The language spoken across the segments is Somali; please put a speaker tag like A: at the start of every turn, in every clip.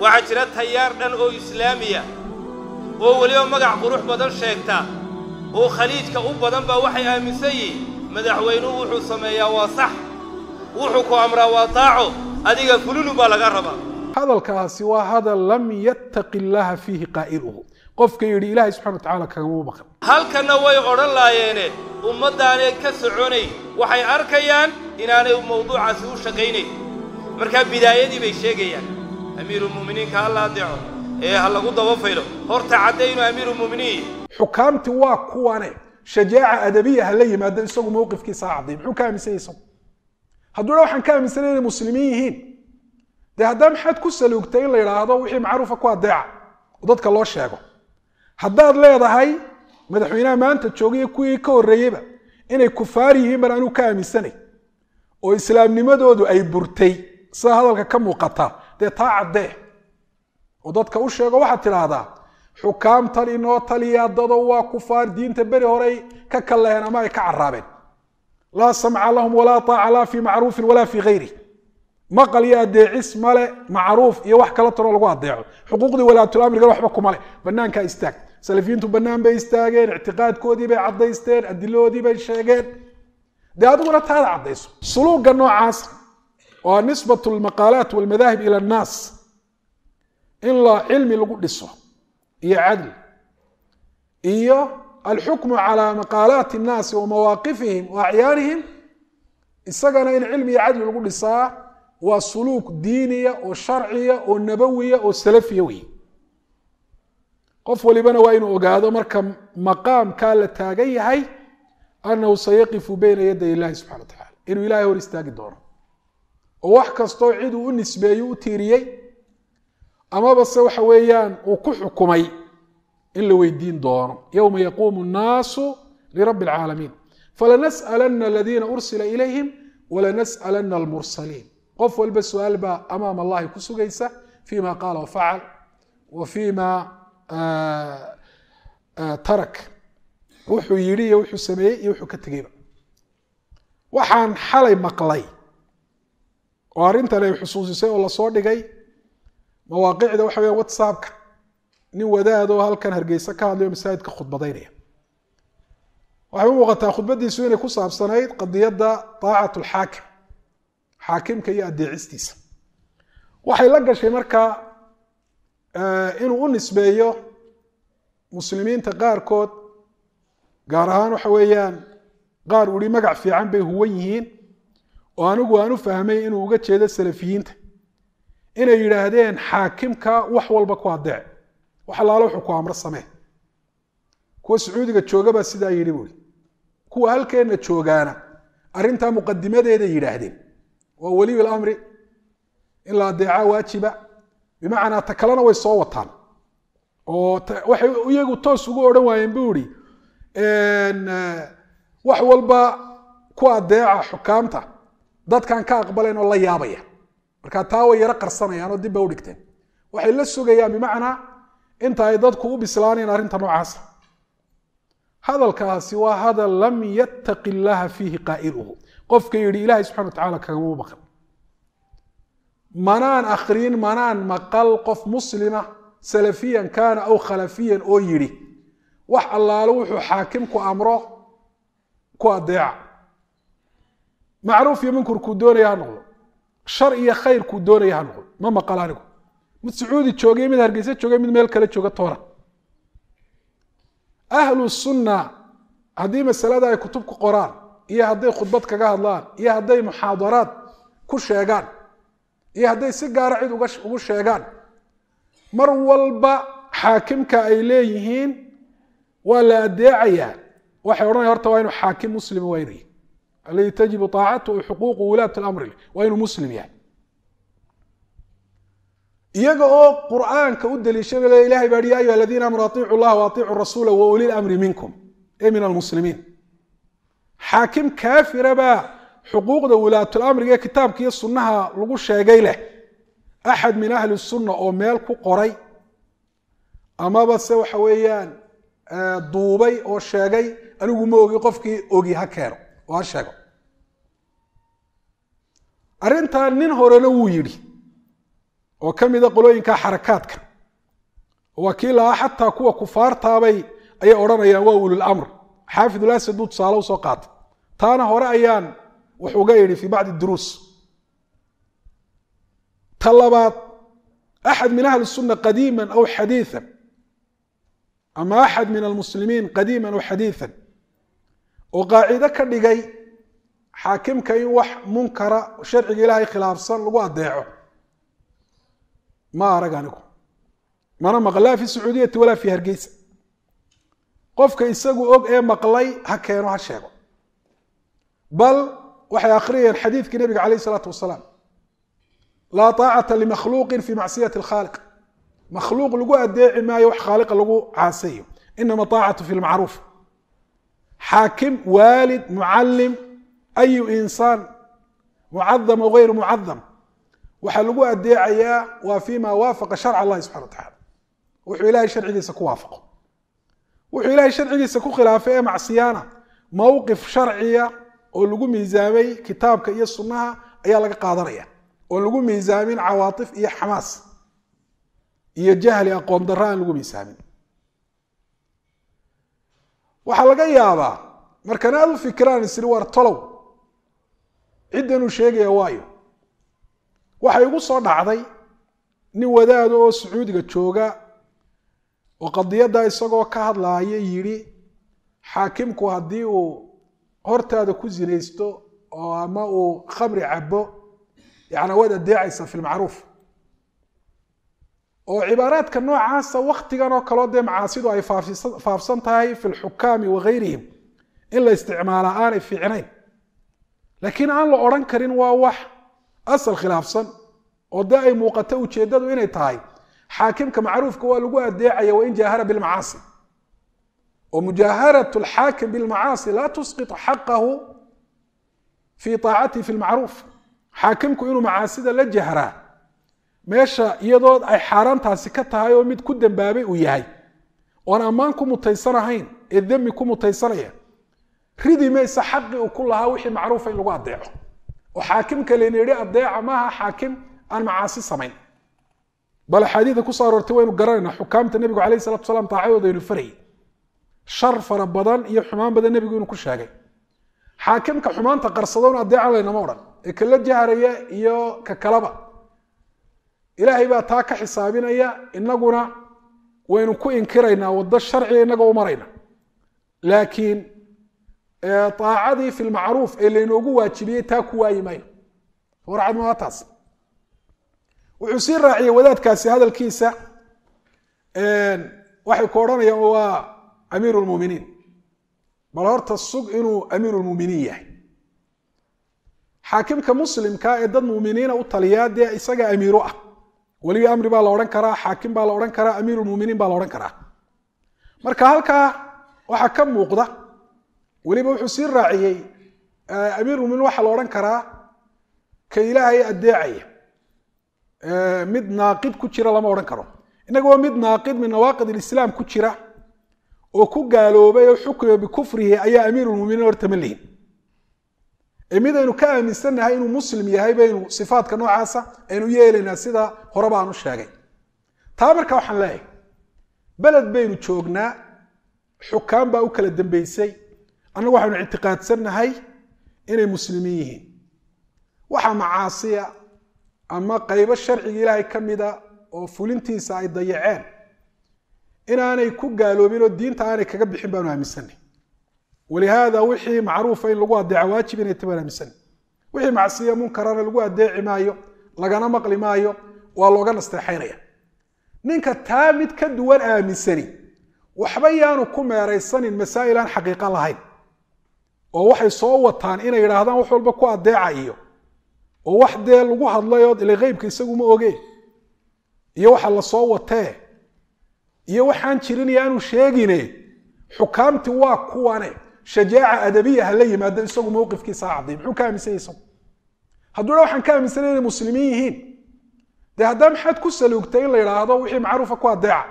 A: waxaa jira tayaar dhan oo islaamiya oo weliba magac qurux badan sheegta oo khaliijka u badan baa waxay aaminsan yihin madaxweynuhu wuxuu sameeyaa waa sax wuxuu ku amraa waa daaco adiga fululun baa lagaa rabaa hadalkaasi waa hadal lam yattaqi illaaha fiihi qaa'iluhu qofka yidhi ilaahay subxana watacala kagama baqan halkanna way odhan laayeene ummaddaanee ka soconay waxay arkayaan inaanay mawduucaasi u shaqaynayn markaa bidaayadii bay sheegayaan amiiruulmu'miniinka hala adeeco ee ha lagu daba faylo horta cadday inuu xukaamti waa kuwane shajaaca adabiya ha la yimaado isagu mowqifkiisa ha cadday muxuu ka aaminsanya isagu hadduuna waxaan ka aaminsanay inay muslimiin yihiin dee haddaa maxaad ku saluugtay in la yidhaahdo wixii macruufa ku adeeca oo dadka loo sheego haddaad leedahay madaxweynaha maanta joogaiyo kuwii ka horreeyeyba inay kufaar yihiin baan anuu ka aaminsanay oo islaamnimadoodu ay burtay sida hadalka ka muuqataa dee oo dadka u sheego waxaad tidhaahdaa xukaamtan inoo taliyaa dado waa kufaar diinta beri horey ka kalleheen ama ay ka caraabeen laa samca lahum walaa taaca laa fii macruufin walaa fii hayri maqal iyo adeecis male macruuf iyo wax kala taroo lagu adeeco xuquuqdii walaatulamrigan waxba kumale banaankaa istaag salafiyiintu bannaan bay istaageen ictiqaadkoodii bay caddaysteen adiloodii bay sheegeen dee adiguna taada caddayso suluuga noocaas oo nisbat lmaqaalaat walmadaahib ila annaas in la cilmi lagu dhiso iyo cadli iyo alxukmu calaa maqaalaati innaasi wa mawaaqifihim wa acyaanihim isagana in cilmi iyo cadli lagu dhisaa waa suluuk diiniya oo sharciya oo nabowiya oo salafiya wey qof walibana waa inuu ogaado marka maqaamkaa la taagan yahay annahu sayaqifu beyna yaday ilahi subxana wa tacala inuu ilahay hor istaagi doono oo wax kastoo uu u nisbeeyey u tiiriyey se waxa weeyaan uu ku xukumay in la weydiin doono yowma yaquumu nnaasu lirabbi alcaalamiin falanas'alanna aladiina ursila ilayhim walanas'alanna almursaliin qof walba su-aal baa amaam allahi ku sugaysa fima qaala wafacal wa fima tarak wuxuu yidhi iyo wuxuu sameeyey iyo wuxuu ka tegeyba waxaan xalay maqlay oo arrintan ay xusuusisay oo lasoo dhigay mawaaqicda waxa weya whatsappka nin wadaadoo halkan hargeysa ka hadlayo masaajidka khudbadaynaya waxay u muuqataa khudbadiisu inay ku saabsanayd qadiyadda daacat lxaakim xaakimka iyo adeecistiisa waxay la gashay markaa eh, inuu u nisbeeyo muslimiinta qaarkood gaar ahaan waxa weeyaan qaar uri magac fiican bay huwan yihiin oo anigu aan u fahmay inuu uga jeedo salafiyiinta inay yidhaahdeen xaakimka wax walba ku adeec wax allaalo wuxuu ku amro samee kuwa sacuudiga joogabaa sidaa yidhi buuri kuwa halkeenna joogaana arrintaa muqadimadeeda yidhaahdeen waa weliyu lamri in la adeeca waajiba bimacnaa ta kalena way soo wataan oo waxay iyagu toos ugu odhan waayeen bu eh, wax walba ku adeeca xukaamta dadkan ka aqbaleen oo la yaabaya markaa taa way yaro qarsanayaanoo dib bay udhigteen waxay la sugayaan bimacnaa inta ay dadku u bislaanayn arrinta noocaasa hadalkaasi waa hadal lam yattaqi illaaha fiihi qaa'iluhu qofka yidhi ilaahay subxana wa tacala kagama maqan manaan akhrin manaan maqal qof muslima salafiyan kaana aw khalafiyan oo yidhi wax allaalo wuxuu xaakim ku amro ku adeeca macruuf iyo munkar kuu doonaya ha noqdo shar iyo khayr kuu doonaya ha noqdo ma maqal anigu mid sacuudi joogay mid hargeysa joogay mid meel kale jooga toona ahlu sunna haddii masalada ay kutub ku qoraan iyo hadday khudbad kaga hadlaan iyo hadday muxaadaraad ku sheegaan iyo hadday si gaara cid ugu sheegaan mar walba xaakimka ay leeyihiin waa la adeecayaa waxay odhanaya horta waa inuu xaakim muslima waynaya aladi tajibu aacatuhu xuquuqu wulaat amri waa inuu muslim yahay iyaga oo qur'aanka u daliishanay ilahay baa ya ayuha aladiina aamanu aiicu llaha waaiicu rasuula wa ulilamri minkum ee min almuslimiin xaakim kaafirabaa xuquuqda wulaatulamriga ee kitaabka iyo sunnaha lagu sheegay leh axad min ahli sunna oo meel ku qoray amaba se waxa weeyaan duubay oo sheegay anigu ma ogi qofkii ogi ha keeno oo ha sheego arrintaa nin horena wuu yidhi oo ka mida qolooyinka xarakaadka waa kii lahaa xataa kuwa kufaartaabay ayay odhanayaan waa ulul amr xaafid ulasad buu tusaale usoo qaatay taana hore ayaan wuxu uga yidhi fii bacdi duruus ta labaad axad min ahli الsuna qadiima aw xadiiثa ama axad min almuslimiin qadiima aw xadiiثa oo qaacido ka dhigay xaakimka in wax munkara sharciga ilaahay khilaafsan lagu adeeco ma arag anigu mana maqlaa fi sacuudiyati walaa fi hargeysa qofka isagu og ee maqlay ha keeno ha sheego bal waxay akhriyeen xadiidkii nabiga calayh isalaatu wasalaam laa aacata limakhluuqin fi macsiyati alkhaaliq makhluuq lagu adeeci maayo wax khaaliqa lagu caasayo inama aacatu fi lmacruuf xaakim waalid mucalim ayu insaan mucadam o ayr mucadam waxaa lagu adeecayaa waa fima waafaqa sharc allahi subxana watacaala wuxuu ilahay sharcigiisa ku waafaqo wuxuu ilahay sharcigiisa ku khilaafay ee macsiyana mowqif sharciya oo lagu miisaamay kitaabka iyo sunnaha ayaa laga qaadanaya oo lagu miisaamin cawaatif iyo xamaas iyo jahli aqoon aan lagu miisaamin waxaa laga yaabaa markana aada u fikiraan isiri waar tolow ciddanuu sheegaya waayo waxay igu soo dhacday nin wadaada oo sacuudiga jooga oo qadiyaddaa isagoo ka hadlaaya yidhi xaakimku haddii uu hortaada ku sinaysto oo ama uu khamri cabbo yacnaa waad addeecaysaa filmacruuf oo cibaaraadka noocaasa waktigan oo kaloo dee macaasidu ay faafsan tahay fi lxukaami in la isticmaalaa aanay fiicnayn laakiin aan la odhan karin waa wax asal khilaafsan oo dee ay muuqato ujeeddadu inay tahay xaakimka macruufka waa lagu adeecaya wain jaahara bilmacaasi oo mujaaharat lxaakim bilmacaasi laa tusqit xaqahu fii aacatihi fi lmacruuf xaakimku inuu macaasida la jahraa meesha iyadoo ay xaaraantaasi ka tahay oo mid ku dambaabay uu yahay oon ammaan ku mutaysan ahayn ee demi ku mutaysanaya ridi maysa xaqi uu ku lahaa wixii macruufa in lagu adeeco oo xaakimka layna yihi adeeca maaha xaakim aan macaasi samayn bal axaadiida kuso aroortay waynu garanaynaa xukaamta nebigu calayh salatu salaam taacadooda aynu farayay shar fara badan iyo xumaan badan nebigu inuu ku sheegay xaakimka xumaanta qarsadoon adeeca laynama odhan ee kala jaharaya iyo ka kalaba ilaahay baa taa ka xisaabinaya inaguna waynu ku inkiraynaa wado sharciga inagoo u marayna laakiin aacadii fi lmacruuf ee laynoogu waajibiyey taa ku waayi mayno warcad maa taas wuxuu sii raaciyey wadaadkaasi hadalkiisa waxay ku odhanayaan waa amiiru lmuminiin bal horta sug inuu amiirulmuminiin yahay xaakimka muslimka ee dad muminiina u taliyaa dee isaga amiiru ah weli amri baa la odhan karaa xaakim baa la odhan karaa amiirulmuminiin baa la odhan karaa marka halkaa waxaa ka muuqda weliba wuxuu sii raaciyey amiirulmuminiin waxaa la odhan karaa ka ilaahay addeecaya mid naaqid ku jira lama odhan karo inagoo mid naaqid min nawaaqid ilislaam ku jira oo ku gaaloobay oo xukume bikufrihi ayaa amiirulmuminiin hortama lihin midaynu ka aaminsannahay inuu muslim yahay baynu sifaadka noocaasa aynu yeelaynaa sida horebaanu sheegay taa marka waxaan leeyahay beled baynu joognaa xukaan baa u kala dambaysay annagu waxaynu ictiqaadsannahay inay muslimiin yihiin waxaa macaasiya ama qaybo sharciga ilaahay ka mida oo fulintiisa ay dayaceen inaanay ku gaaloobin oo diinta aanay kaga bixin baanu aaminsannay walihaada wixii macruufa in lagu adeeca waajib inay tabaraaminsan wixii macsiya munkarana lagu adeeci maayo lagana maqli maayo waa looga nasteexaynaya ninka taa mid ka duwan aaminsani waxba yaanu ku meeraysanin masaa'il aan xaqiiqa lahayn oo waxay soo wataan inay yidhaahdaan wax walba ku adeeca iyo oo wax dee lagu hadlayoo ila qeybka isaguma oge iyo waxa la soo watee iyo waxaan jirin iyo sheegine xukaamti waa kuwane shajaaca adabiya hala yimaado isagu mowqifkiisaa cadday muxuu ka aaminsan yahay isagu hadduuna waxaan ka aaminsanay inay muslimiin yihiin dee haddaa maxaad ku saluugtay in la yidhaahdo wixii macruufa ku adeeca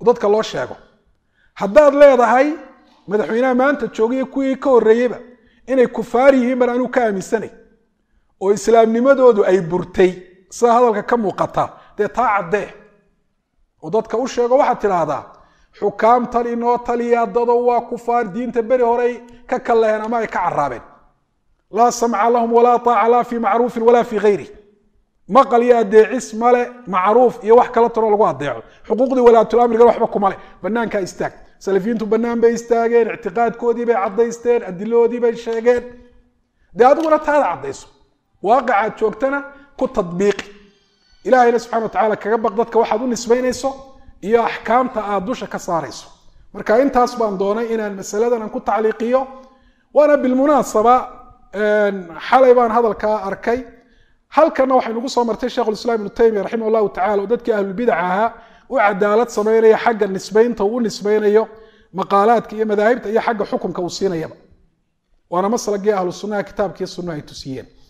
A: oo dadka loo sheego haddaad leedahay madaxweynaha maanta joogaiyo kuwii ka horreeyeyba inay kufaar yihiin baan anuu ka aaminsanay oo islaamnimadoodu ay burtay sida hadalka ka muuqata dee taa caddee oo dadka u sheego waxaad tidhaahdaa xukaamtan inoo taliya dado waa kufaar diinta beri horey ka kaleheen ama ay ka caraabeen laa samca lahum walaa taaca laa fii macruufin walaa fii hayri maqal iyo adeecis male macruuf iyo wax kala taroo lagu adeeco xuquuqdii walaatulamrigan waxba kumale banaankaa istaag salafiyiintu bannaan bay istaageen ictiqaadkoodii bay caddaysteen adiloodii bay sheegeen dee adiguna taada caddayso waaqacaad joogtana ku tadbiiqi ilaahayna subxana wa tacala kaga baq dadka waxaad u nisbaynayso iyo axkaamta aad dusha ka saarayso marka intaas baan doonay inaan masaladan aan ku tacliiqiyo waana bilmunaasaba xalay baan hadalkaa arkay halkana waxay nagu soo martay shekhulislaam ibnu taymiya raximah allahu tacala oo dadkii ahlulbidac ahaa u cadaalad samaynaya xagga nisbaynta uu u nisbaynayo maqaalaadka iyo madaahibta iyo xagga xukunka uu siinayaba waana maslagii ahlu sunnaha kitaabkiiyo ay tusiyeen